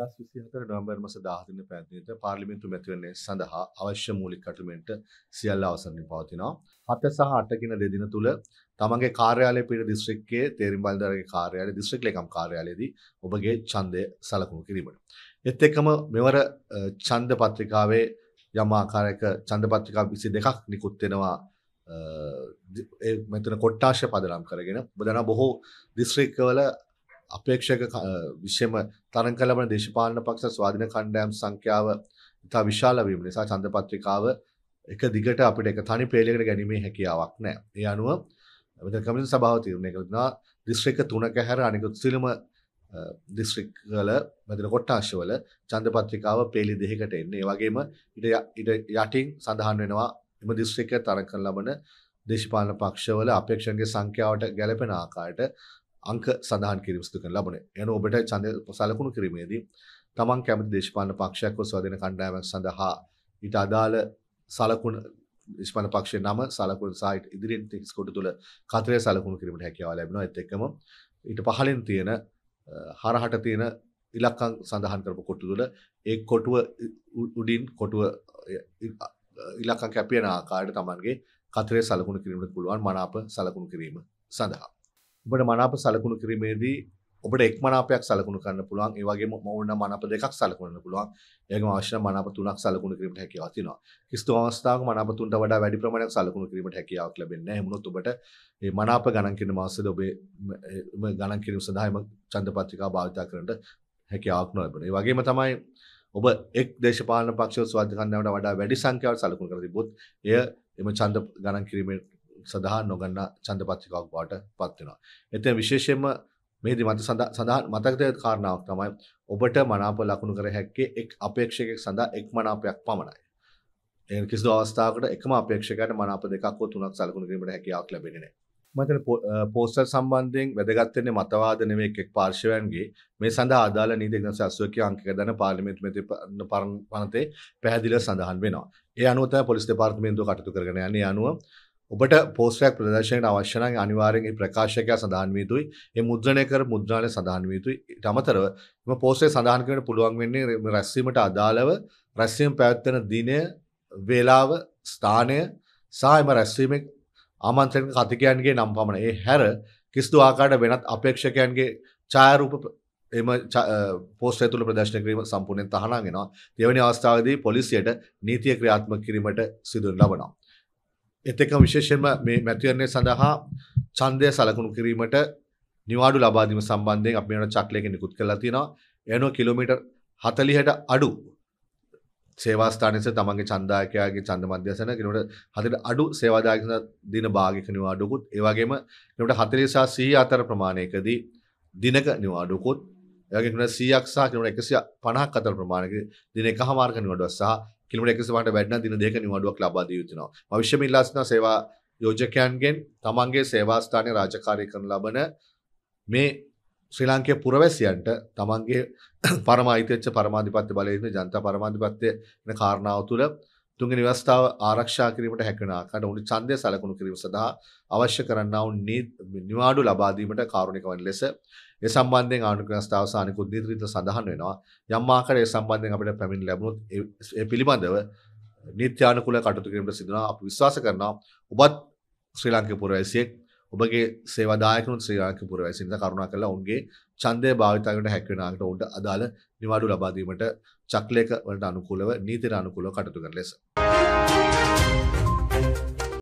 දෙදස් විසිහතර නොම්බර් මස දාහතින පැත්නයට පාර්ලිමින්තු මැතිවන්නේ සඳහා අවශ්‍ය මූලික් කටමෙන්ට සියල්ල අවසරණ පවතිනවා. හත සහ අටකින දෙදින තුළ තමගේ කාර්යාලය පිට දිස්ත්‍රික්කේ තේරම් බල්දරගේ කාර්යාල දිස්ත්‍රික් ලකම් කාර්යාලයේදී ඔබගේ චන්දය සලකුණු කිරීමට. එත් එක්කම මෙවර චන්ද පත්‍රිකාවේ යම් ආකාරයක චන්ද පත්‍රිකා විසි දෙකක් නිකුත්වෙනවා මෙතන කොට්ටාශ පදනම් කරගෙන බදන බොහෝ දිස්ත්‍රික්කවල අපේක්ෂක විශෂම තරන් කලබන දේශපාලන පක්ෂ ස්වාධින කණ්ඩයම් සංඛ්‍යාව ඉතා විශාල වීම නිසා චන්දපත්‍රිකාව එක දිගට අපිට එක තනි පේලෙකට ගැනීමේ හැකියාවක් නෑ. ඒ අනුව මෙත කමින් සභාව තීරණය කරනවා දිස්ත්‍රික්ක තුනක හැර අනිකුත් සිලම දිස්ත්‍රික්වල මෙතන කොට්ටාශවල චන්දපත්‍රිකාව පේලි දෙකකට එන්නේ. ඒ වගේම ඊට යටින් සඳහන් වෙනවා එම දිස්ත්‍රික්ක තරකම් ලබන දේශපාලන පක්ෂවල අපේක්ෂණගේ සංඛ්‍යාවට ගැලපෙන ආකාරයට අංක සඳහන් කිරීම සිදු කරන ලබන. එන ඔබට ඡන්දය සලකුණු කිරීමේදී තමන් කැමති දේශපාලන පක්ෂයක් හෝ ස්වාධීන කණ්ඩායමක් සඳහා ඊට අදාළ සලකුණු දේශපාලන පක්ෂයේ නම සලකුණු සහ ඉදිරියෙන් තිස් කොට තුල කතරේ සලකුණු කිරීමට හැකියාව ලැබෙනවා. ඒත් එක්කම ඊට පහළින් තියෙන හරහට තියෙන ඉලක්කම් සඳහන් කරපු කොටු තුල ඒ කොටුව උඩින් කොටුව ඉලක්කම් කැපියන ආකාරයට තමන්ගේ කතරේ සලකුණු කිරීමට පුළුවන් මනාප සලකුණු කිරීම සඳහා ඔබට මනාප සලකුණු කිරීමේදී ඔබට එක් මනාපයක් සලකුණු කරන්න පුළුවන් ඒ වගේම ඕන මනාප දෙකක් සලකුණන්න පුළුවන් ඒකම අවශ්‍ය මනාප තුනක් සලකුණු කිරීමට හැකියාව තියෙනවා කිසිදු අවස්ථාවක මනාප තුනට වඩා වැඩි ප්‍රමාණයක් සලකුණු කිරීමට හැකියාවක් ලැබෙන්නේ නැහැ මොනොත් ඔබට මේ මනාප ගණන් කිරීම මාසෙද ඔබේ ගණන් කිරීම සඳහා එම ඡන්ද පත්‍රිකා භාවිත කරන්නට හැකියාවක් නොලැබෙනවා ඒ වගේම තමයි ඔබ එක් දේශපාලන පක්ෂ ස්වාධිකරණයට වඩා වැඩි සංඛ්‍යාවක් සලකුණු කර තිබොත් එය එම ඡන්ද ගණන් කිරීමේ සඳහන් නොගන්න චන්දපත්‍රිකාවක් බවට පත් වෙනවා. එතන විශේෂයෙන්ම මේදී මත සඳහන් මතකද කාරණාවක් තමයි ඔබට මනාප ලකුණු කර හැක්කේ එක් අපේක්ෂකයෙක් සඳහා එක් මනාපයක් පමණයි. ඒ කිසිදු අවස්ථාවකට එකම අපේක්ෂකයට මනාප දෙකක් හෝ තුනක් සලකුණු කිරීමට හැකියාවක් ලැබෙන්නේ නැහැ. මතන පෝස්ටර් සම්බන්ධයෙන් වැදගත්වෙන්නේ මතවාද නෙවෙයි එක් පාර්ශවයන්ගේ මේ සඳහා අදාළ නීති එකනස අස්වකී අංකක දන පාර්ලිමේන්තු මෙති පනතේ පැහැදිලිව සඳහන් වෙනවා. ඒ අනුව තමයි පොලිස් දෙපාර්තමේන්තුව කටයුතු කරගෙන යන්නේ. ඒ අනුව ඔබට පෝස්ටයක් ප්‍රදර්ශනයට අවශ්‍ය නම් අනිවාර්යෙන් ඒ ප්‍රකාශකයා සඳහන් විය යුතුයි. ඒ මුද්‍රණය කර මුද්‍රණය සඳහන් විය යුතුයි. ඊට අමතරව මේ පෝස්ටේ සඳහන් කරන්න පුළුවන් වෙන්නේ රැස්වීමට අදාළව රැස්වීම පැවැත්වෙන දිනය, වේලාව, ස්ථානය සහ එම රැස්වීමේ ආමන්ත්‍රණ කතිකයන්ගේ නම් පමණ. ඒ හැර කිසිදු ආකාරයකට වෙනත් අපේක්ෂකයන්ගේ ඡායාරූප එම පෝස්ටය තුළ ප්‍රදර්ශන කිරීම සම්පූර්ණයෙන් තහනම් වෙනවා. දෙවැනි අවස්ථාවේදී පොලිසියට නීතිය ක්‍රියාත්මක කිරීමට සිදු ලබනවා. එතක විශේෂයෙන්ම මේ මැතිවරණය සඳහා ඡන්දය සලකුණු කිරීමට නිවාඩු ලබා දීම සම්බන්ධයෙන් අපි වෙන චක්‍රයක නිකුත් කරලා තියෙනවා. එනෝ කිලෝමීටර් 40ට අඩු සේවා ස්ථානයේ තමන්ගේ ඡන්දායකයාගේ ඡන්ද මධ්‍යස්ථාන කිලෝමීටර් 40ට අඩු සේවාදායක දින භාගයක නිවාඩුකුත් ඒ වගේම කිලෝමීටර් 40 සහ 100 අතර ප්‍රමාණයකදී දිනක නිවාඩුකුත් ඒ වගේම 100ක් සහ කිලෝමීටර් 150ක් අතර ප්‍රමාණයකදී දින එකහමාරක නිවාඩුවක් සහ කිලමට එකසමට වැඩන දින දෙක නිවාඩුවක් ලබා දිය යුතුනවා. අවශ්‍යම ඉල්ලා සිටින සේවා යෝජකයන්ගෙන් තමන්ගේ සේවා ස්ථානයේ රාජකාරී කරන ලබන මේ ශ්‍රී ලාංකේ පුරවැසියන්ට තමන්ගේ පරමායිතච්ච පරමාධිපත්‍ය බලයෙන් ජනතා පරමාධිපත්‍ය වෙන කාරණාව තුළ තුන්ගේ නිවස්ථාව ආරක්ෂා කිරීමට හැකෙන ආකාරයට උණු ඡන්දය සලකුණු කිරීම සඳහා අවශ්‍ය කරන්නා වූ නිවාඩු ලබා දීමට කාරුණිකවන් ලෙස ඒ සම්බන්ධයෙන් ආනුකම්පාව සානිකුත් නීතිරීත සඳහන් වෙනවා. යම් ආකාරයක සම්බන්ධයෙන් අපිට පැමිණ ලැබුණොත් ඒ පිළිබඳව නීත්‍යානුකූල කටයුතු කිරීමට සිදු වෙනවා. අපි විශ්වාස කරනවා ඔබත් ශ්‍රී ලාංකික පුරවැසියෙක් ඔබගේ සේවාදායකනුත් ශ්‍රී ලාංකික පුරවැසියන්ට කරුණාකරලා ඔවුන්ගේ ඡන්දය භාවිත කරන හැක් වෙන ආකාරයට ඔවුන්ට අදාළ නිවාඩු ලබා දීමට චක්‍රයක වලට අනුකූලව නීතිර අනුකූලව කටයුතු කරන ලෙස.